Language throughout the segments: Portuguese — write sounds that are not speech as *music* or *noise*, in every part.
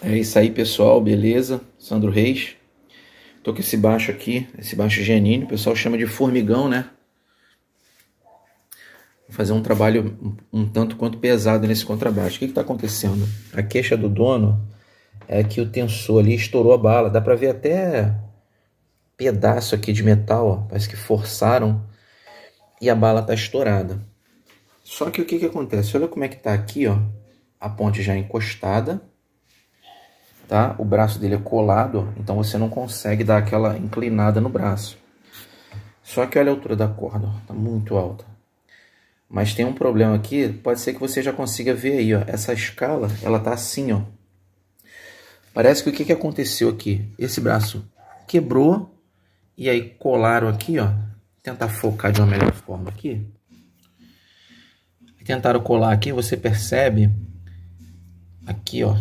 É isso aí, pessoal, beleza? Sandro Reis. Tô com esse baixo aqui, esse baixo geninho. o pessoal chama de formigão, né? Vou fazer um trabalho um, tanto quanto pesado nesse contrabaixo. O que está acontecendo? A queixa do dono é que o tensor ali estourou a bala. Dá para ver até pedaço aqui de metal, ó. parece que forçaram e a bala tá estourada. Só que o que que acontece? Olha como é que tá aqui, ó, a ponte já encostada tá? O braço dele é colado, então você não consegue dar aquela inclinada no braço. Só que olha a altura da corda, está muito alta. Mas tem um problema aqui, pode ser que você já consiga ver aí, ó, essa escala, ela tá assim, ó. Parece que o que, que aconteceu aqui? Esse braço quebrou e aí colaram aqui, ó. Vou tentar focar de uma melhor forma aqui. Tentaram colar aqui, você percebe aqui, ó,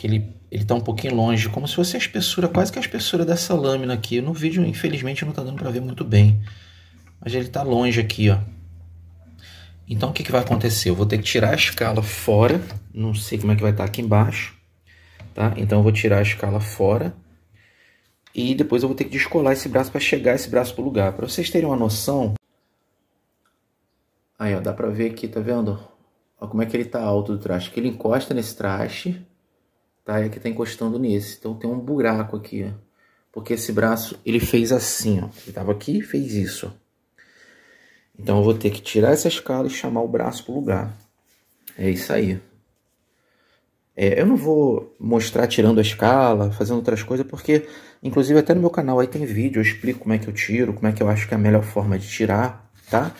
que ele ele está um pouquinho longe, como se fosse a espessura, quase que a espessura dessa lâmina aqui. No vídeo, infelizmente, não está dando para ver muito bem, mas ele está longe aqui, ó. Então, o que, que vai acontecer? Eu vou ter que tirar a escala fora, não sei como é que vai estar tá aqui embaixo, tá? Então, eu vou tirar a escala fora e depois eu vou ter que descolar esse braço para chegar esse braço para o lugar. Para vocês terem uma noção, aí, ó, dá para ver aqui, tá vendo? Olha como é que ele está alto do traste, que ele encosta nesse traste tá? E aqui tá encostando nesse. Então tem um buraco aqui, ó. Porque esse braço, ele fez assim, ó. Ele tava aqui e fez isso, Então eu vou ter que tirar essa escala e chamar o braço pro lugar. É isso aí. É, eu não vou mostrar tirando a escala, fazendo outras coisas, porque, inclusive, até no meu canal aí tem vídeo, eu explico como é que eu tiro, como é que eu acho que é a melhor forma de tirar, tá?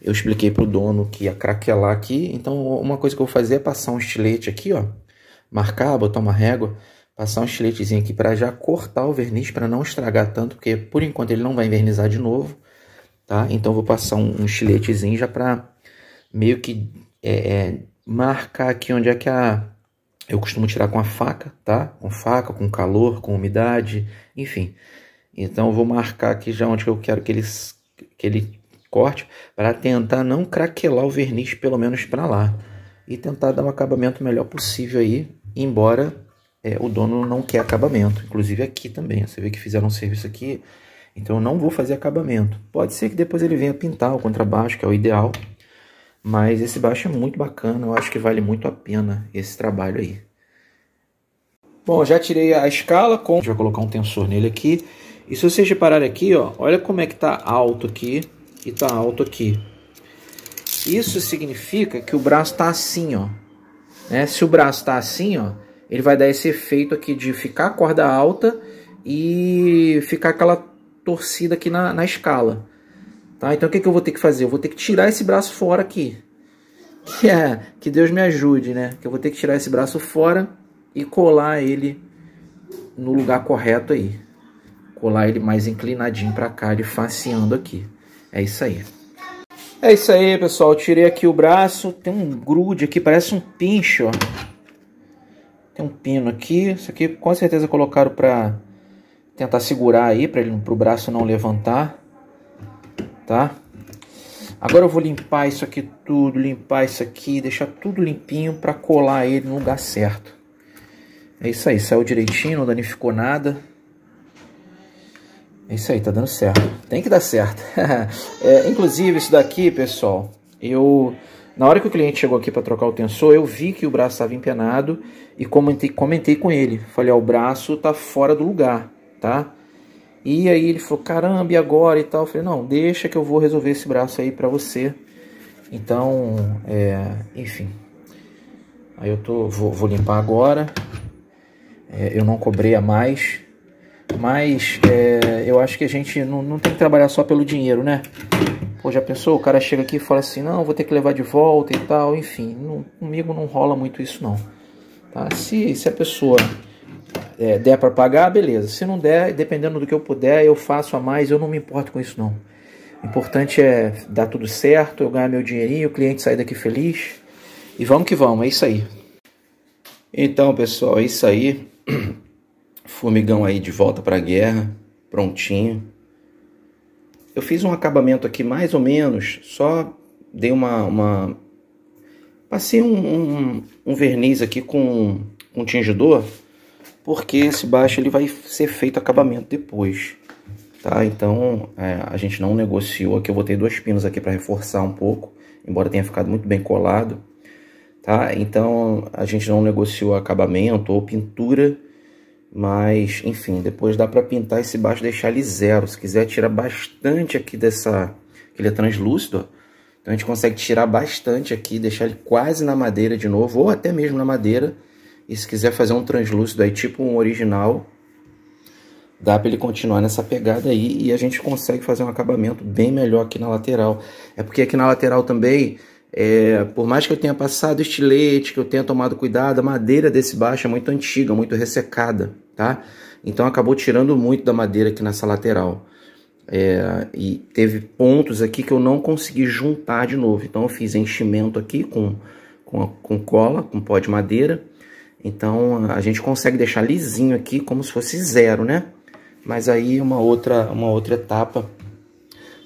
Eu expliquei pro dono que ia craquelar aqui, então uma coisa que eu vou fazer é passar um estilete aqui, ó marcar, botar uma régua, passar um estiletezinho aqui para já cortar o verniz para não estragar tanto, porque por enquanto ele não vai envernizar de novo, tá? Então vou passar um, um estiletezinho já para meio que é, é, marcar aqui onde é que a eu costumo tirar com a faca, tá? Com faca, com calor, com umidade, enfim. Então eu vou marcar aqui já onde eu quero que ele, que ele corte para tentar não craquelar o verniz pelo menos para lá e tentar dar um acabamento melhor possível aí embora é, o dono não quer acabamento. Inclusive aqui também, você vê que fizeram um serviço aqui, então eu não vou fazer acabamento. Pode ser que depois ele venha pintar o contrabaixo, que é o ideal, mas esse baixo é muito bacana, eu acho que vale muito a pena esse trabalho aí. Bom, já tirei a escala, com... a gente vai colocar um tensor nele aqui. E se vocês repararem aqui, ó, olha como é que tá alto aqui e tá alto aqui. Isso significa que o braço tá assim, ó. Né? Se o braço está assim, ó, ele vai dar esse efeito aqui de ficar a corda alta e ficar aquela torcida aqui na, na escala. Tá? Então o que, que eu vou ter que fazer? Eu vou ter que tirar esse braço fora aqui. Que, é, que Deus me ajude, né? Que eu vou ter que tirar esse braço fora e colar ele no lugar correto aí. Colar ele mais inclinadinho para cá, ele faceando aqui. É isso aí. É isso aí, pessoal. Tirei aqui o braço. Tem um grude aqui, parece um pincho. Tem um pino aqui. Isso aqui com certeza colocaram para tentar segurar aí, para o braço não levantar. Tá? Agora eu vou limpar isso aqui tudo, limpar isso aqui, deixar tudo limpinho para colar ele no lugar certo. É isso aí, saiu direitinho, não danificou nada. É isso aí, tá dando certo. Tem que dar certo. *laughs* é, inclusive, isso daqui, pessoal, eu... Na hora que o cliente chegou aqui para trocar o tensor, eu vi que o braço estava empenado e comentei, comentei com ele. Falei, ó, o braço tá fora do lugar, tá? E aí ele falou, caramba, e agora e tal? Eu falei, não, deixa que eu vou resolver esse braço aí para você. Então, é, enfim. Aí eu tô, vou, vou limpar agora. É, eu não cobrei a mais, mas é, eu acho que a gente não, não tem que trabalhar só pelo dinheiro, né? Pô, já pensou? O cara chega aqui e fala assim, não, vou ter que levar de volta e tal. Enfim, não, comigo não rola muito isso não. Tá? Se, se a pessoa é, der para pagar, beleza. Se não der, dependendo do que eu puder, eu faço a mais, eu não me importo com isso não. O importante é dar tudo certo, eu ganhar meu dinheirinho, o cliente sair daqui feliz. E vamos que vamos, é isso aí. Então, pessoal, é isso aí. *clears throat* Formigão aí de volta para a guerra, prontinho. Eu fiz um acabamento aqui mais ou menos, só dei uma... uma... Passei um, um, um verniz aqui com um tingidor, porque esse baixo ele vai ser feito acabamento depois tá? Então é, a gente não negociou aqui, eu botei dois pinos aqui para reforçar um pouco, embora tenha ficado muito bem colado, tá? Então a gente não negociou acabamento ou pintura mas, enfim, depois dá para pintar esse baixo deixar ele zero. Se quiser tirar bastante aqui dessa... ele é translúcido, Então a gente consegue tirar bastante aqui, deixar ele quase na madeira de novo, ou até mesmo na madeira. E se quiser fazer um translúcido aí, tipo um original, dá para ele continuar nessa pegada aí e a gente consegue fazer um acabamento bem melhor aqui na lateral. É porque aqui na lateral também, é, por mais que eu tenha passado estilete, que eu tenha tomado cuidado, a madeira desse baixo é muito antiga, muito ressecada tá? Então acabou tirando muito da madeira aqui nessa lateral. É, e teve pontos aqui que eu não consegui juntar de novo. Então eu fiz enchimento aqui com, com, com cola, com pó de madeira. Então a gente consegue deixar lisinho aqui como se fosse zero, né? Mas aí uma outra, uma outra etapa,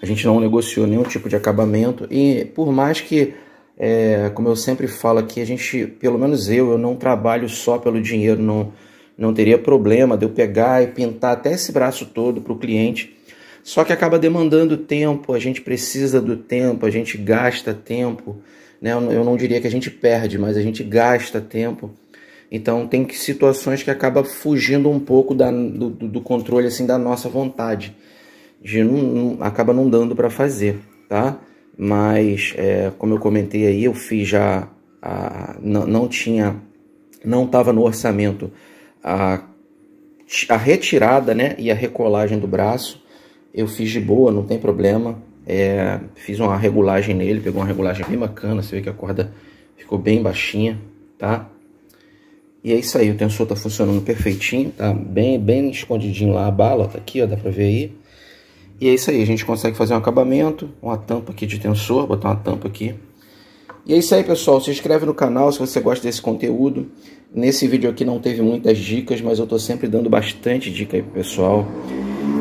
a gente não negociou nenhum tipo de acabamento. E por mais que, é, como eu sempre falo aqui, a gente, pelo menos eu, eu não trabalho só pelo dinheiro, não não teria problema de eu pegar e pintar até esse braço todo para o cliente. Só que acaba demandando tempo, a gente precisa do tempo, a gente gasta tempo. Né? Eu não diria que a gente perde, mas a gente gasta tempo. Então tem que situações que acaba fugindo um pouco da, do, do, controle assim da nossa vontade, de não, não acaba não dando para fazer, tá? Mas é, como eu comentei aí, eu fiz já a, não, não tinha, não estava no orçamento a, a retirada né, e a recolagem do braço eu fiz de boa, não tem problema. É, fiz uma regulagem nele, pegou uma regulagem bem bacana, você vê que a corda ficou bem baixinha, tá? E é isso aí, o tensor tá funcionando perfeitinho, tá bem, bem escondidinho lá a bala, tá aqui, ó, dá pra ver aí. E é isso aí, a gente consegue fazer um acabamento, uma tampa aqui de tensor, botar uma tampa aqui e é isso aí, pessoal. Se inscreve no canal se você gosta desse conteúdo. Nesse vídeo aqui não teve muitas dicas, mas eu tô sempre dando bastante dica aí pro pessoal.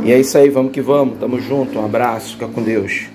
E é isso aí, vamos que vamos. Tamo junto, um abraço, fica com Deus.